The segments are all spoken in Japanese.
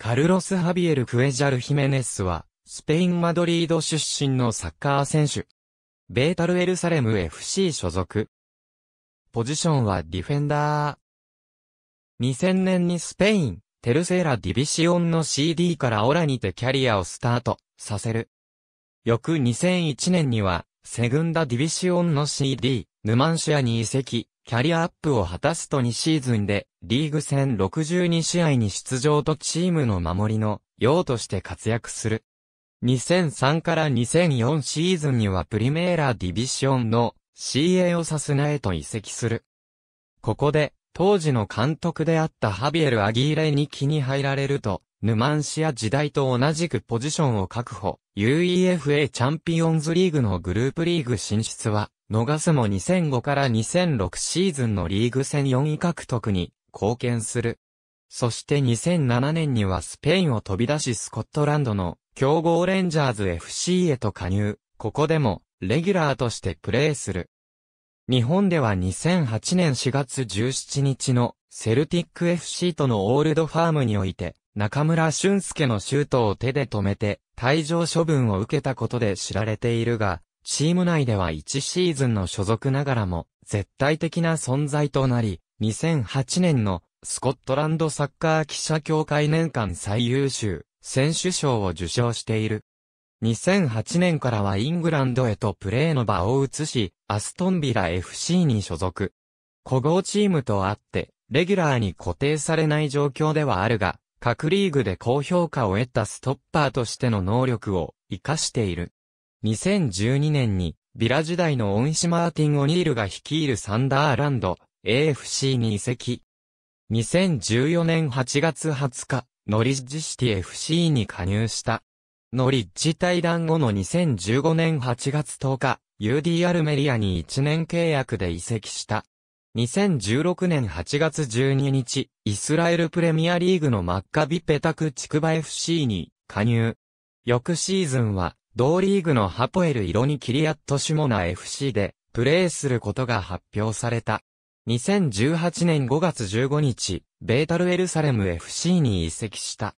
カルロス・ハビエル・クエジャル・ヒメネスは、スペイン・マドリード出身のサッカー選手。ベータル・エルサレム FC 所属。ポジションはディフェンダー。2000年にスペイン、テルセーラ・ディビシオンの CD からオラにてキャリアをスタートさせる。翌2001年には、セグンダ・ディビシオンの CD、ヌマンシアに移籍、キャリアアップを果たすと2シーズンで、リーグ戦62試合に出場とチームの守りの、用として活躍する。2003から2004シーズンにはプリメーラディビションの CA をサスナへと移籍する。ここで、当時の監督であったハビエル・アギーレに気に入られると、ヌマンシア時代と同じくポジションを確保、UEFA チャンピオンズリーグのグループリーグ進出は逃すも2005から2006シーズンのリーグ戦4位獲得に貢献する。そして2007年にはスペインを飛び出しスコットランドの強豪レンジャーズ FC へと加入。ここでもレギュラーとしてプレーする。日本では2008年4月17日のセルティック FC とのオールドファームにおいて中村俊介のシュートを手で止めて退場処分を受けたことで知られているが、チーム内では1シーズンの所属ながらも、絶対的な存在となり、2008年のスコットランドサッカー記者協会年間最優秀選手賞を受賞している。2008年からはイングランドへとプレーの場を移し、アストンビラ FC に所属。古豪チームとあって、レギュラーに固定されない状況ではあるが、各リーグで高評価を得たストッパーとしての能力を活かしている。2012年に、ビラ時代の恩師マーティン・オニールが率いるサンダーランド AFC に移籍。2014年8月20日、ノリッジシティ FC に加入した。ノリッジ対談後の2015年8月10日、UD アルメリアに1年契約で移籍した。2016年8月12日、イスラエルプレミアリーグのマッカビ・ペタク・チクバ FC に加入。翌シーズンは、同リーグのハポエル色にキリアットシュモナ FC でプレーすることが発表された。2018年5月15日、ベータルエルサレム FC に移籍した。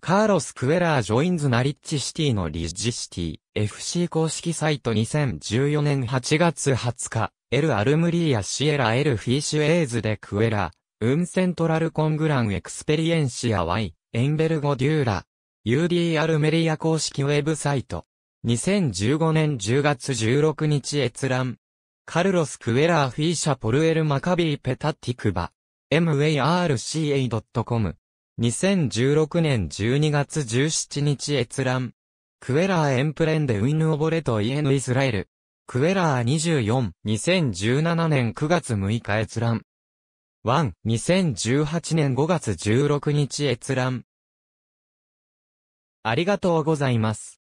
カーロス・クエラー・ジョインズ・ナリッチ・シティのリッジ・シティ、FC 公式サイト2014年8月20日、エル・アルムリーア・シエラ・エル・フィッシュ・エーズ・でクエラ、ウンセントラル・コングラン・エクスペリエンシア・ワイ、エンベルゴ・デューラ、UDR メディア公式ウェブサイト。2015年10月16日閲覧。カルロス・クエラー・フィーシャ・ポルエル・マカビー・ペタティクバ。marca.com。2016年12月17日閲覧。クエラー・エンプレンデ・ウィヌ・オボレト・イエヌ・イスラエル。クエラー24、2017年9月6日閲覧。1、2018年5月16日閲覧。ありがとうございます。